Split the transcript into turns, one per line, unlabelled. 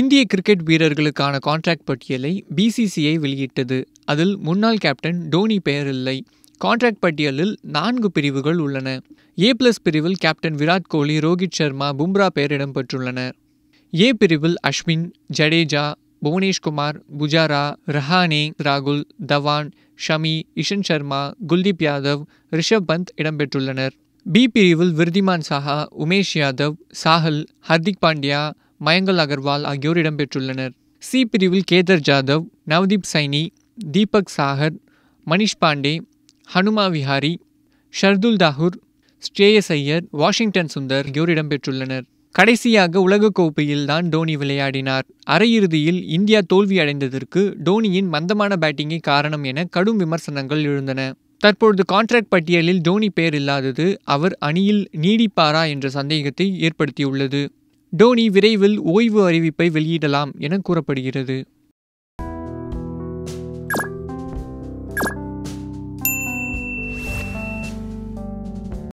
இந்திய கிரிக்கெட் வீரர்களுக்கான கான்ட்ராக்ட் பட்டியலை பிசிசிஐ வெளியிட்டது அதில் முன்னாள் கேப்டன் டோனி பெயர் இல்லை கான்ட்ராக்ட் பட்டியலில் நான்கு பிரிவுகள் உள்ளன ஏ பிளஸ் பிரிவில் கேப்டன் விராட் கோலி ரோஹித் சர்மா பும்ரா பெயர் இடம்பெற்றுள்ளனர் ஏ பிரிவில் அஸ்வின் ஜடேஜா புவனேஷ்குமார் புஜாரா ரஹானே ராகுல் தவான் ஷமி இஷன் சர்மா குல்தீப் யாதவ் ரிஷப் பந்த் இடம்பெற்றுள்ளனர் பி பிரிவில் விருதிமான் சாஹா உமேஷ் யாதவ் சாஹல் ஹர்திக் பாண்டியா மயங்கல் அகர்வால் ஆகியோர் இடம்பெற்றுள்ளனர் சி பிரிவில் கேதர் ஜாதவ் நவ்தீப் சைனி தீபக் சாகர் மணிஷ் பாண்டே ஹனுமா விஹாரி ஷர்துல் தாகூர் ஸ்ரேயஸ் ஐயர் வாஷிங்டன் சுந்தர் ஆகியோர் இடம்பெற்றுள்ளனர் கடைசியாக கோப்பையில் தான் டோனி விளையாடினார் அரையிறுதியில் இந்தியா தோல்வியடைந்ததற்கு டோனியின் மந்தமான பேட்டிங்கே காரணம் என கடும் விமர்சனங்கள் எழுந்தன தற்பொழுது கான்ட்ராக்ட் பட்டியலில் டோனி பெயர் இல்லாதது அவர் அணியில் நீடிப்பாரா என்ற சந்தேகத்தை ஏற்படுத்தியுள்ளது டோனி விரைவில் ஓய்வு அறிவிப்பை வெளியிடலாம் என கூறப்படுகிறது